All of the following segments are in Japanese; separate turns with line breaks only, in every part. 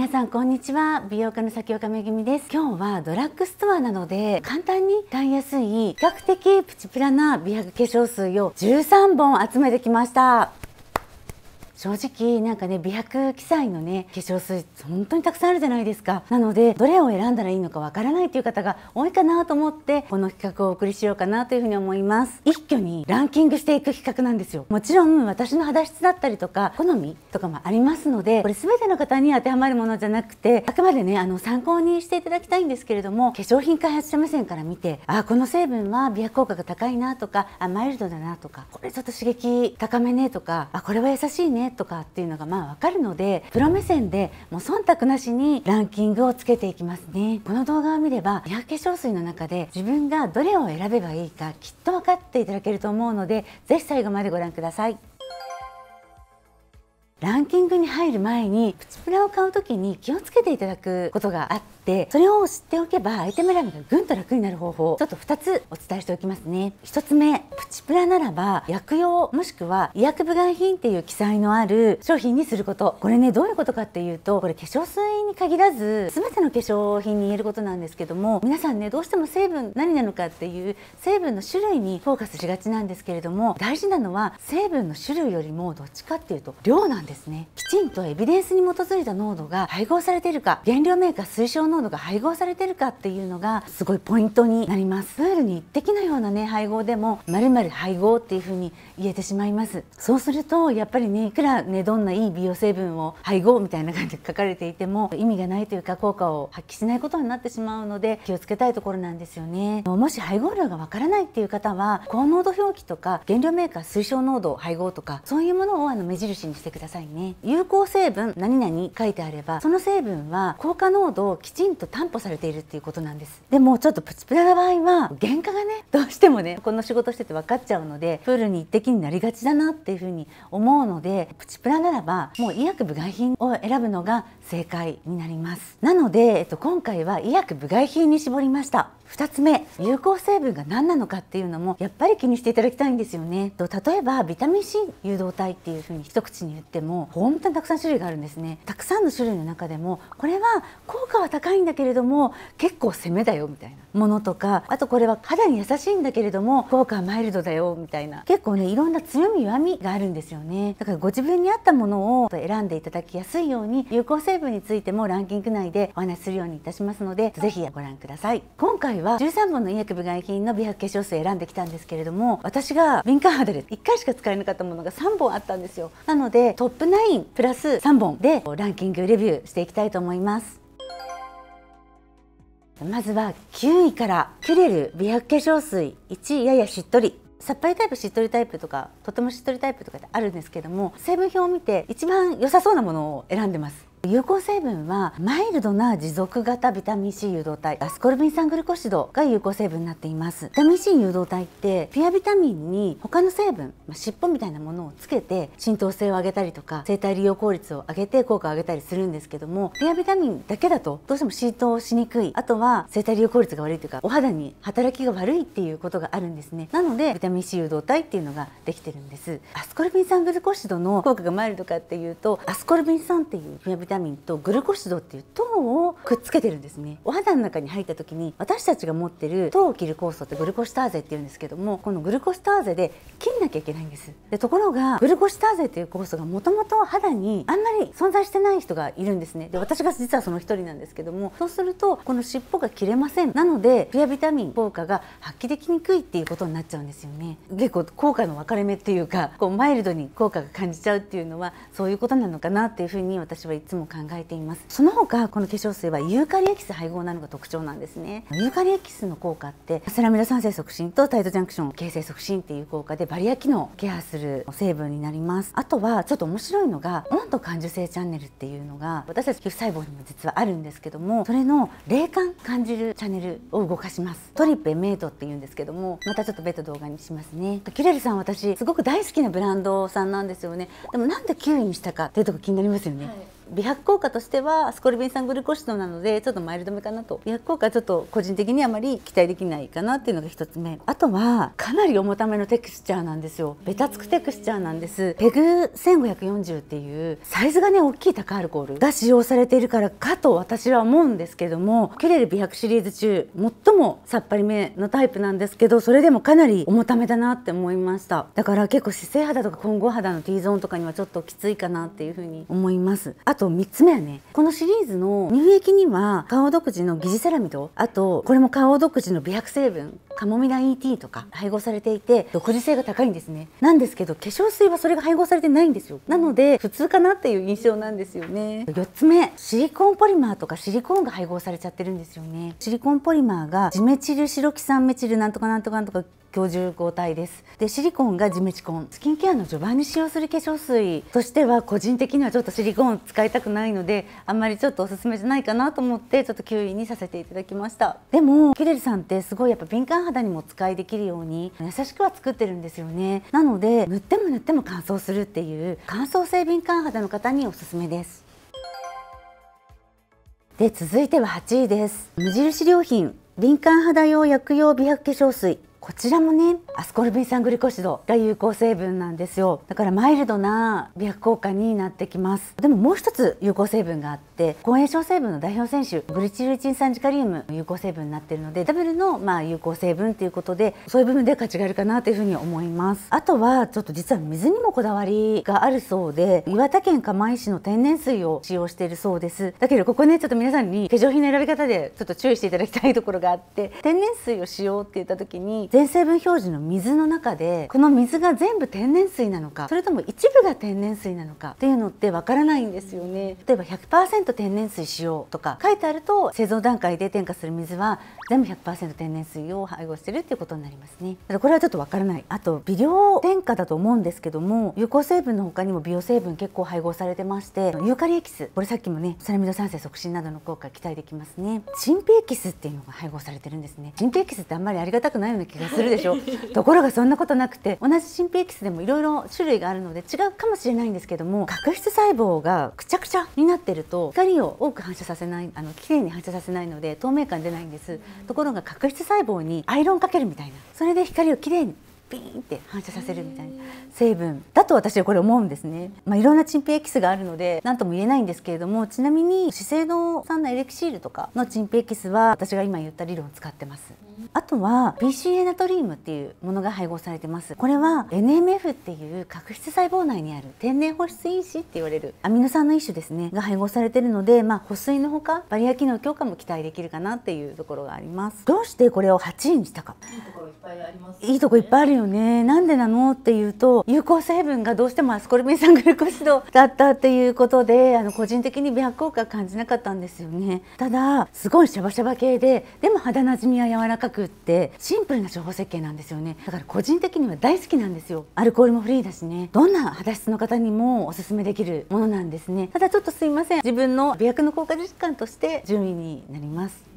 皆さんこんにちは美容家の崎岡めぐみです今日はドラッグストアなので簡単に買いやすい比較的プチプラな美白化粧水を13本集めてきました正直なんかね美白記載のね化粧水本当にたくさんあるじゃないですかなのでどれを選んだらいいのかわからないという方が多いかなと思ってこの企画をお送りしようかなというふうに思います一挙にランキングしていく企画なんですよもちろん私の肌質だったりとか好みとかもありますのでこれ全ての方に当てはまるものじゃなくてあくまでねあの参考にしていただきたいんですけれども化粧品開発者目線から見てあこの成分は美白効果が高いなとかあマイルドだなとかこれちょっと刺激高めねとかあこれは優しいねとかっていうのがまあわかるのでプロ目線でもう忖度なしにランキングをつけていきますねこの動画を見れば美白化粧水の中で自分がどれを選べばいいかきっと分かっていただけると思うのでぜひ最後までご覧くださいランキングに入る前にプチプラを買う時に気をつけていただくことがあってってそれを知っておけばアイテム選びがぐんと楽になる方法ちょっと2つお伝えしておきますね1つ目プチプラならば薬用もしくは医薬部外品っていう記載のある商品にすることこれねどういうことかっていうとこれ化粧水に限らず全ての化粧品に言えることなんですけども皆さんねどうしても成分何なのかっていう成分の種類にフォーカスしがちなんですけれども大事なのは成分の種類よりもどっちかっていうと量なんですねきちんとエビデンスに基づいた濃度が配合されているか原料メーカー推奨濃濃度が配合されてるかっていうのがすごいポイントになりますプールに一滴のようなね配合でもまるまる配合っていう風に言えてしまいますそうするとやっぱりねいくらねどんないい美容成分を配合みたいな感じで書かれていても意味がないというか効果を発揮しないことになってしまうので気をつけたいところなんですよねもし配合量がわからないっていう方は高濃度表記とか原料メーカー推奨濃度配合とかそういうものをあの目印にしてくださいね有効成分何々書いてあればその成分は効果濃度をきちちんと担保されているっていうことなんですでもちょっとプチプラな場合は原価がねどうしてもねこの仕事してて分かっちゃうのでプールに一滴になりがちだなっていうふうに思うのでプチプラならばもう医薬部外品を選ぶのが正解になりますなので、えっと、今回は医薬部外品に絞りました2つ目有効成分が何なのかっていうのもやっぱり気にしていただきたいんですよねと例えばビタミン C 誘導体っていうふうに一口に言っても本当にたくさん種類があるんですねたくさんの種類の中でもこれは効果は高い高いんだけれども結構攻めだよみたいなものとかあとこれは肌に優しいんだけれども効果はマイルドだよみたいな結構ねいろんな強み弱みがあるんですよねだからご自分に合ったものを選んでいただきやすいように有効成分についてもランキング内でお話しするようにいたしますのでぜひご覧ください今回は13本の医薬部外品の美白化粧水を選んできたんですけれども私が敏感肌で1回しか使えなかったものが3本あったんですよなのでトップ9プラス3本でランキングレビューしていきたいと思いますまずは9位からキュレル美白化粧水1ややしっとりさっぱりタイプしっとりタイプとかとてもしっとりタイプとかってあるんですけども成分表を見て一番良さそうなものを選んでます有効成分はマイルドな持続型ビタミン C 誘導体アスコルビン酸グルコシドが有効成分になっていますビタミン C 誘導体ってピュアビタミンに他の成分、まあ、尻尾みたいなものをつけて浸透性を上げたりとか生体利用効率を上げて効果を上げたりするんですけどもピュアビタミンだけだとどうしても浸透しにくいあとは生体利用効率が悪いというかお肌に働きが悪いっていうことがあるんですねなのでビタミン C 誘導体っていうのができてるんですアスコルビン酸グルコシドの効果がマイルドかっていうとアスコルビン酸っていうピアビタミンタミンとグルコシドっていう糖をくっつけてるんですねお肌の中に入った時に私たちが持ってる糖を切る酵素ってグルコシターゼっていうんですけどもこのグルコシターゼで切んなきゃいけないんですでところがグルコシターゼっていう酵素がもともと肌にあんまり存在してない人がいるんですねで私が実はその一人なんですけどもそうするとこの尻尾が切れませんなのでピアビタミン効果が発揮できにくいっていうことになっちゃうんですよね結構効果の分かれ目っていうかこうマイルドに効果が感じちゃうっていうのはそういうことなのかなっていうふうに私はいつもも考えていますその他この化粧水はユーカリエキス配合なのが特徴なんですねユーカリエキスの効果ってセラミド酸性促進とタイトジャンクション形成促進っていう効果でバリア機能をケアする成分になりますあとはちょっと面白いのが温度感受性チャンネルっていうのが私たち皮膚細胞にも実はあるんですけどもそれの霊感感じるチャンネルを動かしますトリップエメイトっていうんですけどもまたちょっと別動画にしますねキュレルさん私すごく大好きなブランドさんなんですよねでもなんでウイにしたかっていうとこ気になりますよね、はい美白効果としてはアスコルビン酸グルコシドなのでちょっとマイルドめかなと美白効果はちょっと個人的にあまり期待できないかなっていうのが1つ目あとはかなり重ためのテクスチャーなんですよベタつくテクスチャーなんですペグ1540っていうサイズがね大きい高アルコールが使用されているからかと私は思うんですけどもキュレル美白シリーズ中最もさっぱりめのタイプなんですけどそれでもかなり重ためだなって思いましただから結構姿勢肌とか混合肌の T ゾーンとかにはちょっときついかなっていうふうに思いますあと3つ目はねこのシリーズの乳液には顔独自の疑似セラミドあとこれも顔独自の美白成分カモミダ ET とか配合されていて独自性が高いんですねなんですけど化粧水はそれが配合されてないんですよなので普通かなっていう印象なんですよね4つ目シリコンポリマーとかシリコーンが配合されちゃってるんですよねシリコンポリマーがジメチルシロキ酸メチルなんとかなんとかなんとか強重合体ですでシリコンがジメチコンスキンケアの序盤に使用する化粧水としては個人的にはちょっとシリコン使いたくないのであんまりちょっとおすすめじゃないかなと思ってちょっと9位にさせていただきましたでもキレルさんってすごいやっぱ敏感肌にも使いできるように優しくは作ってるんですよねなので塗っても塗っても乾燥するっていう乾燥性敏感肌の方におすすめですで続いては8位です無印良品敏感肌用薬用美白化粧水こちらもねアスコルビン酸グリコシドが有効成分なんですよだからマイルドな美白効果になってきますでももう一つ有効成分があって抗炎症成分の代表選手グリチルチン酸ジカリウム有効成分になっているのでダブルのまあ有効成分ということでそういう部分で価値があるかなというふうに思いますあとはちょっと実は水にもこだわりがあるそうで岩手県釜石の天然水を使用しているそうですだけどここねちょっと皆さんに化粧品の選び方でちょっと注意していただきたいところがあって天然水を使用って言った時に全成分表示の水の中でこの水が全部天然水なのかそれとも一部が天然水なのかっていうのってわからないんですよね例えば100%天然水使用とか書いてあると製造段階で添加する水は全部100%天然水を配合してるっていうことになりますねだこれはちょっとわからないあと微量添加だと思うんですけども有効成分の他にも美容成分結構配合されてましてユーカリエキスこれさっきもねサラミド酸性促進などの効果期待できますね神秘エキスっていうのが配合されてるんですねン秘エキスってあんまりありがたくないような気がするでしょ ところがそんなことなくて同じ神秘エキスでもいろいろ種類があるので違うかもしれないんですけども角質細胞がくちゃくちゃになってると光を多く反射させないあの綺麗に反射させないので透明感出ないんです、ところが角質細胞にアイロンかけるみたいなそれで光をきれいにピーンって反射させるみたいな成分だと私はこれ思うんですね、まあ、いろんな陳皮エキスがあるので何とも言えないんですけれどもちなみに資生堂さんのエレキシールとかの陳皮エキスは私が今言った理論を使ってますあとは BCA ナトリウムっていうものが配合されてますこれは NMF っていう角質細胞内にある天然保湿因子って言われるアミノ酸の一種ですねが配合されてるので、まあ、保水のほかバリア機能強化も期待できるかなっていうところがありますどうしてこれを8位にしたかいいところいっぱいあります、ね、いいとこいっぱいあるよよねなんでなのっていうと有効成分がどうしてもアスコルビン酸グルコシドだったっていうことであの個人的に美白効果感じなかったんですよねただすごいシャバシャバ系ででも肌なじみは柔らかくってシンプルな処方設計なんですよねだから個人的には大好きなんですよアルコールもフリーだしねどんな肌質の方にもおすすめできるものなんですねただちょっとすいません自分の美白の効果実感として順位になります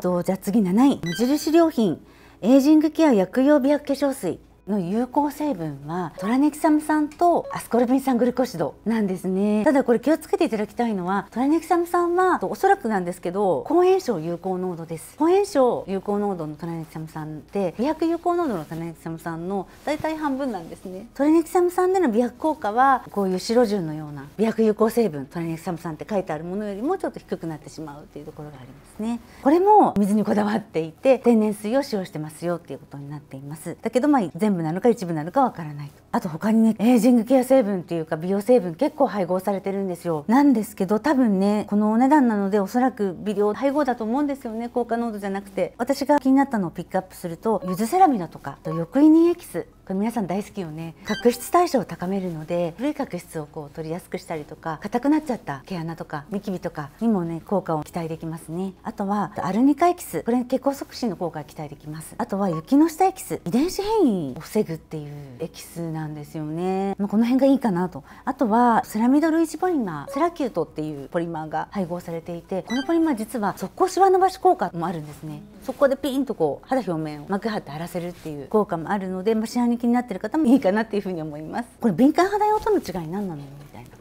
じゃあ次7位無印良品エイジングケア薬用美白化粧水の有効成分はトラネキサム酸とアスコルビン酸グルコシドなんですねただこれ気をつけていただきたいのはトラネキサム酸はおそらくなんですけど抗炎症有効濃度です抗炎症有効濃度のトラネキサム酸って美白有効濃度のトラネキサム酸の大体半分なんですねトラネキサム酸での美白効果はこういう白順のような美白有効成分トラネキサム酸って書いてあるものよりもちょっと低くなってしまうっていうところがありますねこれも水にこだわっていて天然水を使用してますよっていうことになっていますだけどまあ全部なのか一部なのかわからないとあと他にねエイジングケア成分っていうか美容成分結構配合されてるんですよなんですけど多分ねこのお値段なのでおそらく微量配合だと思うんですよね効果濃度じゃなくて私が気になったのをピックアップするとゆずセラミドとかと緑イエキスこれ皆さん大好きよね角質代謝を高めるので古い角質をこう取りやすくしたりとか硬くなっちゃった毛穴とかニキビとかにもね効果を期待できますねあとはアルニカエキスこれ血行促進の効果が期待できますあとは雪の下エキス遺伝子変異を防ぐっていうエキスなんですよね、まあ、この辺がいいかなとあとはセラミドルイ似ポリマーセラキュートっていうポリマーが配合されていてこのポリマー実は速攻シワ伸ばし効果もあるんですねそこでピーンとこう肌表面を膜張って荒らせるっていう効果もあるので、まあ、シワに気になってる方もいいかなっていうふうに思いますこれ敏感肌用との違い何なの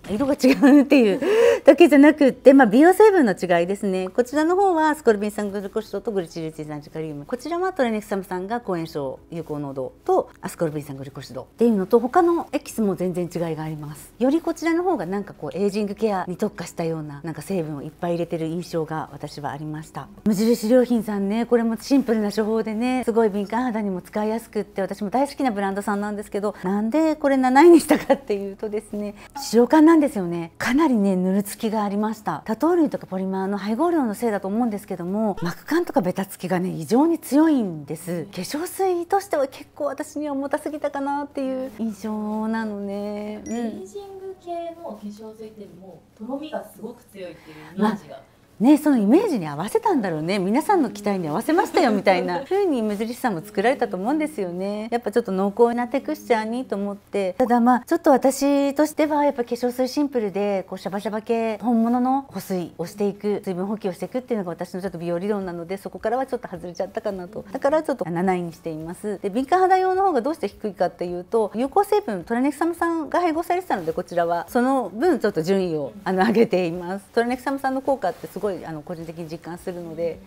色が違うっていうだけじゃなくて、まあ、美容成分の違いですねこちらの方はスコルビン酸グルコシドとグリチルチン酸ジカリウムこちらはトレネキサム酸が抗炎症有効濃度とアスコルビン酸グルコシドっていうのと他のエキスも全然違いがありますよりこちらの方がなんかこうエイジングケアに特化したようななんか成分をいっぱい入れてる印象が私はありました無印良品さんねこれもシンプルな処方でねすごい敏感肌にも使いやすくって私も大好きなブランドさんなんですけどなんでこれ7位にしたかっていうとですね塩かななんですよねかなりねぬるつきがありました多糖類とかポリマーの配合量のせいだと思うんですけども膜感とかベタつきがね異常に強いんです化粧水としては結構私には重たすぎたかなっていう印象なのね、うん、系の化粧水ってもうとろみがすごく強いっていうイメージが、まね、そのイメージに合わせたんだろうね皆さんの期待に合わせましたよみたいなふう に無印さんも作られたと思うんですよねやっぱちょっと濃厚なテクスチャーにと思ってただまあちょっと私としてはやっぱ化粧水シンプルでこうシャバシャバ系本物の保水をしていく水分補給をしていくっていうのが私のちょっと美容理論なのでそこからはちょっと外れちゃったかなとだからちょっと7位にしていますで敏感肌用の方がどうして低いかっていうと有効成分トラネクサム酸が配合されてたのでこちらはその分ちょっと順位をあの上げていますトラネクサム酸の効果ってすごいいあの個人的に実感するので。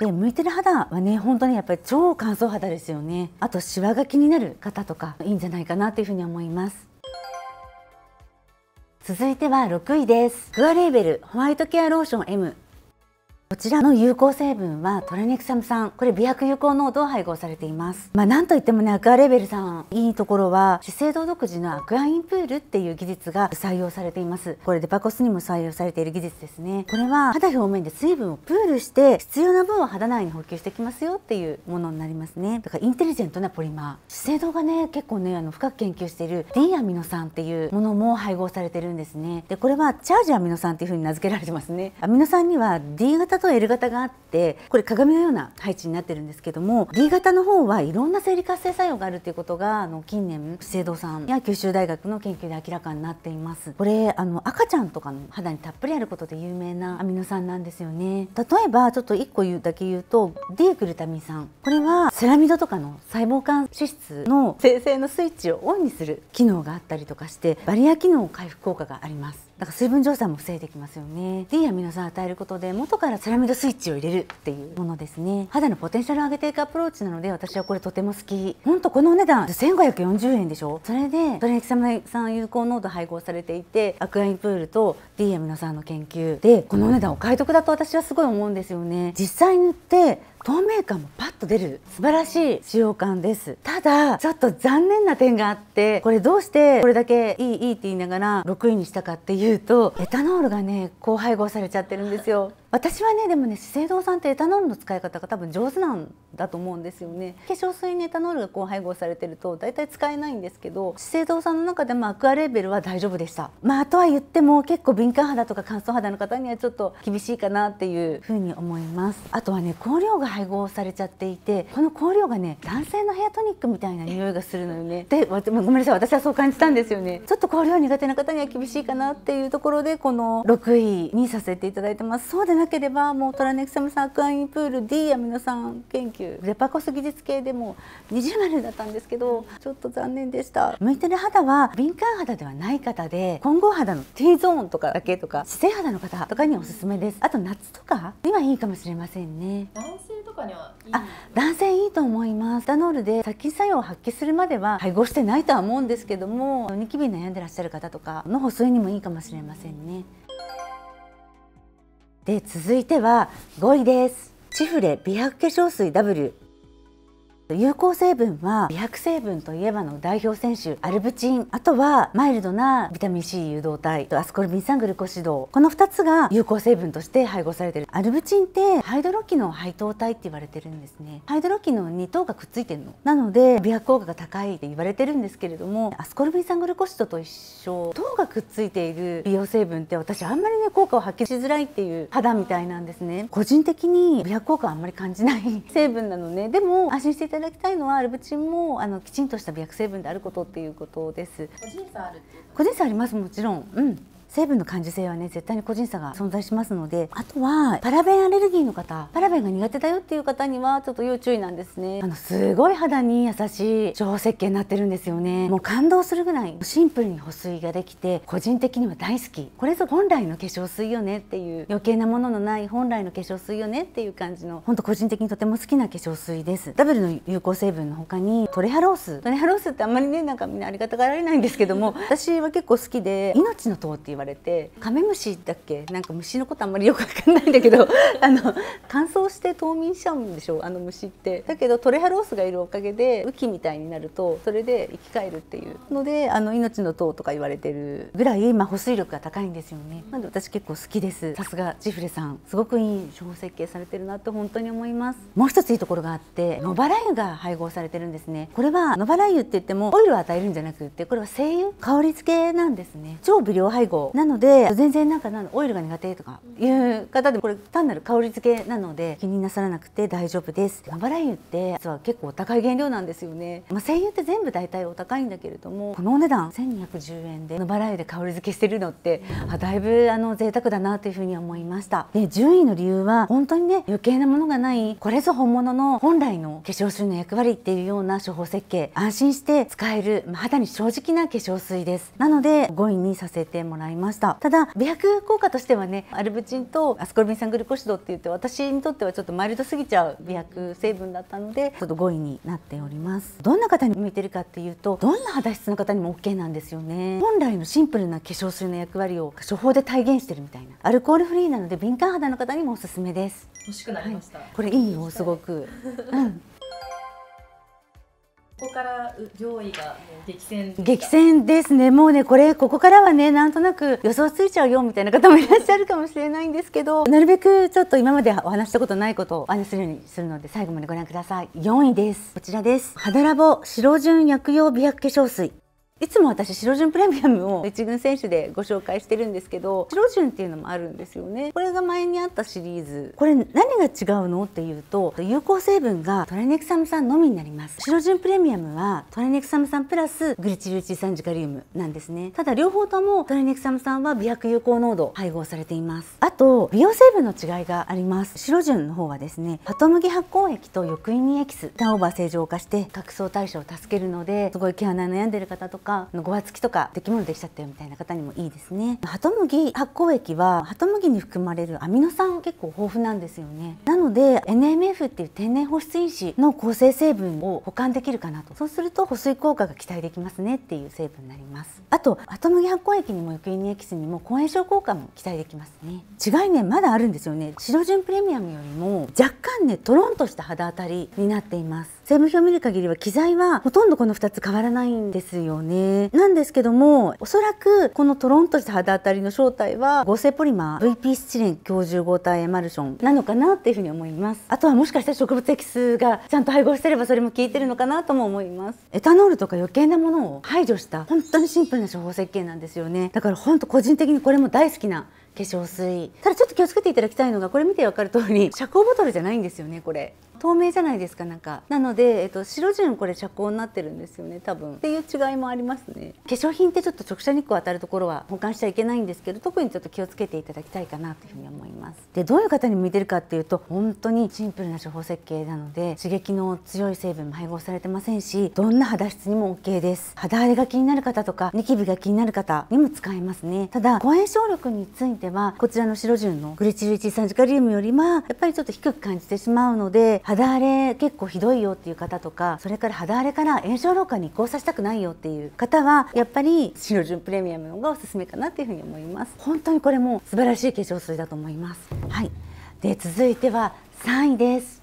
で向いてる肌はね本当にやっぱり超乾燥肌ですよねあとシワが気になる方とかいいんじゃないかなというふうに思います続いては6位です。クアレーベルホワイトケアローション M ちらの有効成分はトラネキサム酸これ美白有効濃度を配合されていますまあなんといってもねアクアレベルさんいいところは資生堂独自のアクアインプールっていう技術が採用されていますこれデパコスにも採用されている技術ですねこれは肌表面で水分をプールして必要な分を肌内に補給してきますよっていうものになりますねだからインテリジェントなポリマー資生堂がね結構ねあの深く研究している D アミノ酸っていうものも配合されてるんですねでこれはチャージアミノ酸っていう風に名付けられてますねアミノ酸には D 型とが L 型があってこれ鏡のような配置になってるんですけども D 型の方はいろんな生理活性作用があるということがあの近年資生堂さんや九州大学の研究で明らかになっていますこれあの赤ちゃんとかの肌にたっぷりあることで有名なアミノ酸なんですよね例えばちょっと1個言うだけ言うと D グルタミン酸これはセラミドとかの細胞間脂質の生成のスイッチをオンにする機能があったりとかしてバリア機能回復効果がありますだから水分蒸散も防いできますよね D アミノ酸を与えることで元からセラミドスイッチを入れるっていうものですね肌のポテンシャルを上げていくアプローチなので私はこれとても好きほんとこのお値段1540円でしょそれでトレネキサム酸有効濃度配合されていてアクアインプールと D アミノ酸の研究でこのお値段お買い得だと私はすごい思うんですよね実際塗って透明感もパッと出る素晴らしい使用感ですただちょっと残念な点があってこれどうしてこれだけいいいいって言いながら6位にしたかっていうとエタノールがねこう配合されちゃってるんですよ私はねでもね資生堂さんってエタノールの使い方が多分上手なんだと思うんですよね化粧水にエタノールがこう配合されてると大体使えないんですけど資生堂さんの中でもアクアレーベルは大丈夫でしたまああとは言っても結構敏感肌とか乾燥肌の方にはちょっと厳しいかなっていうふうに思いますあとはね香料が配合されちゃっていてこの香料がね男性のヘアトニックみたいな匂いがするのよねでごめんなさい私はそう感じたんですよねちょっと香料苦手な方には厳しいかなっていうところでこの6位にさせていただいてますそうでなければもうトラネクサム酸アクアインプール D アミノ酸研究レパコス技術系でも二重丸だったんですけどちょっと残念でした向いてる肌は敏感肌ではない方で混合肌の T ゾーンとかだけとか姿勢肌の方とかにおすすめですあと夏とかにはいいかもしれませんね男性とかにはいいあ男性いいと思いますダノールで殺菌作用を発揮するまでは配合してないとは思うんですけどもニキビ悩んでらっしゃる方とかの補水にもいいかもしれませんねで続いては5位ですチフレ美白化粧水 W 有効成分は美白成分といえばの代表選手アルブチンあとはマイルドなビタミン C 誘導体とアスコルビン酸グルコシドこの2つが有効成分として配合されているアルブチンってハイドロノン配糖体って言われてるんですねハイドロノンに糖がくっついてるのなので美白効果が高いって言われてるんですけれどもアスコルビン酸グルコシドと一緒糖がくっついている美容成分って私あんまりね効果を発揮しづらいっていう肌みたいなんですね個人的に美白効果はあんまり感じない 成分なのねでも安心していただただきたいのはアルブチンもあのきちんとした美白成分であることっていうことです個人差ある個人差ありますもちろんうん成分の感受性はね絶対に個人差が存在しますのであとはパラベンアレルギーの方パラベンが苦手だよっていう方にはちょっと要注意なんですねあのすごい肌に優しい情設計になってるんですよねもう感動するぐらいシンプルに保水ができて個人的には大好きこれぞ本来の化粧水よねっていう余計なもののない本来の化粧水よねっていう感じの本当個人的にとても好きな化粧水ですダブルの有効成分の他にトレハローストレハロースってあんまりねなんかみんなありがたがられないんですけども私は結構好きで命の糖って言われわれてカメムシだっけなんか虫のことあんまりよくわかんないんだけど あの乾燥して冬眠しちゃうんでしょあの虫ってだけどトレハロースがいるおかげで雨季みたいになるとそれで生き返るっていうのであの命の塔とか言われてるぐらい今保水力が高いんですよねなので私結構好きですさすがジフレさんすごくいい処方設計されてるなって本当に思いますもう一ついいところがあって野バラ油が配合されてるんですねこれは野バラ油って言ってもオイルを与えるんじゃなくてこれは精油香り付けなんですね超微量配合なので全然なんかなんオイルが苦手とかいう方でもこれ単なる香り付けなので気になさらなくて大丈夫です生ラ油って実は結構お高い原料なんですよねまあ、精油って全部大体お高いんだけれどもこのお値段1210円で生ラ油で香り付けしてるのってあだいぶあの贅沢だなというふうに思いましたで順位の理由は本当にね余計なものがないこれぞ本物の本来の化粧水の役割っていうような処方設計安心して使える、まあ、肌に正直な化粧水ですなので5位にさせてもらいますましたただ美白効果としてはねアルブチンとアスコルビン酸グルコシドって言って私にとってはちょっとマイルドすぎちゃう美白成分だったのでちょっと5位になっておりますどんな方に向いてるかっていうとどんな肌質の方にも OK なんですよね本来のシンプルな化粧水の役割を処方で体現してるみたいなアルコールフリーなので敏感肌の方にもおすすめです欲しくなりました、はい、これいいよすごく、うんこから上位がもう激戦激戦ですねもうねこれここからはねなんとなく予想ついちゃうよみたいな方もいらっしゃるかもしれないんですけどなるべくちょっと今までお話したことないことをお話するようにするので最後までご覧ください4位ですこちらです肌ラボ白純薬用美白化粧水いつも私白潤プレミアムを1 軍選手でご紹介してるんですけど白潤っていうのもあるんですよねこれが前にあったシリーズこれ何が違うのっていうと有効成分がトレネクサム酸のみになります白潤プレミアムはトレネクサム酸プラスグリチルチ酸ジカリウムなんですねただ両方ともトレネクサム酸は美白有効濃度配合されていますあと美容成分の違いがあります白潤の方はですねパトムギ発酵液と翼因エキスターオーバー正常化して角層代謝を助けるのですごい毛穴悩んでる方とかかごわつきとかできものできちゃったよみたいな方にもいいですねハトムギ発酵液はハトムギに含まれるアミノ酸結構豊富なんですよねなので NMF っていう天然保湿因子の構成成分を保管できるかなとそうすると保水効果が期待できますねっていう成分になりますあとハトムギ発酵液にもニエキスにも抗炎症効果も期待できますね違いねまだあるんですよね白純プレミアムよりも若干ねトロンとした肌当たりになっています税務表を見る限りは機材はほとんどこの2つ変わらないんですよねなんですけどもおそらくこのトロンとした肌当たりの正体は合成ポリマー VP スチレン強重合体エマルションなのかなっていうふうに思いますあとはもしかしたら植物エキスがちゃんと配合してればそれも効いてるのかなとも思いますエタノールとか余計なものを排除した本当にシンプルな処方設計なんですよねだから本当個人的にこれも大好きな化粧水ただちょっと気をつけていただきたいのがこれ見てわかる通り遮光ボトルじゃないんですよねこれ透明じゃないですかなんかなので、えっと、白順これ遮光になってるんですよね多分っていう違いもありますね化粧品ってちょっと直射日光当たるところは保管しちゃいけないんですけど特にちょっと気をつけていただきたいかなというふうに思いますでどういう方に向いてるかっていうと本当にシンプルな処方設計なので刺激の強い成分も配合されてませんしどんな肌質にも OK です肌荒れが気になる方とかニキビが気になる方にも使えますねただ抗炎症力についてはこちらの白順のグリチルイチ酸ジカリウムよりはやっぱりちょっと低く感じてしまうので肌荒れ結構ひどいよっていう方とかそれから肌荒れから炎症老化に移行させたくないよっていう方はやっぱり白純プレミアムのがおすすめかなっていうふうに思います本当にこれも素晴らしい化粧水だと思いますはいで続いては3位です